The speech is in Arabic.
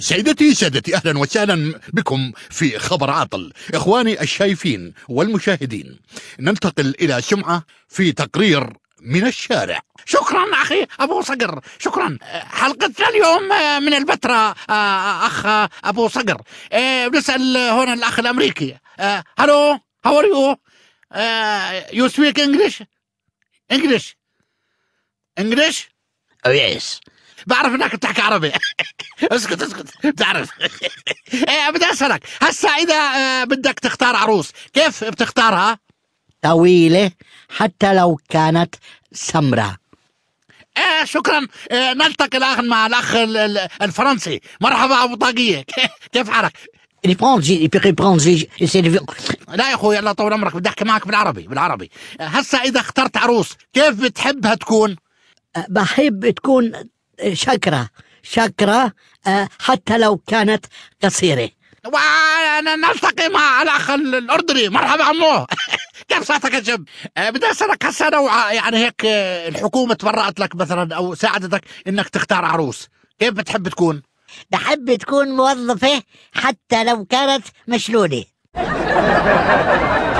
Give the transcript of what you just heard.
سيدتي سادتي أهلا وسهلا بكم في خبر عاطل إخواني الشايفين والمشاهدين ننتقل إلى سمعة في تقرير من الشارع شكرا أخي أبو صقر شكرا حلقتنا اليوم من البتراء آه، آه، أخ أبو صقر بنسأل آه، هنا الأخ الأمريكي هلو هاو ار يو يو سبيك انجلش انجلش انجلش يس بعرف انك بتحكي عربي اسكت اسكت بتعرف ايه بدي اسالك هسا اذا آه، بدك تختار عروس كيف بتختارها طويلة حتى لو كانت سمراء ايه شكرا إيه، نلتقي الان مع الاخ الفرنسي مرحبا ابو طاقيه كيف حالك لا يا اخوي الله طول عمرك بدي احكي معك بالعربي بالعربي هسا اذا اخترت عروس كيف بتحبها تكون أه، بحب تكون شكرة شكرة آه، حتى لو كانت قصيرة ونلتقي مع الأخ الأردني مرحبا عمو كيف صحتك يا جم؟ آه، بدي اسالك هسه نوع آه، يعني هيك الحكومه تبرعت لك مثلا او ساعدتك انك تختار عروس، كيف بتحب تكون؟ بحب تكون موظفه حتى لو كانت مشلوله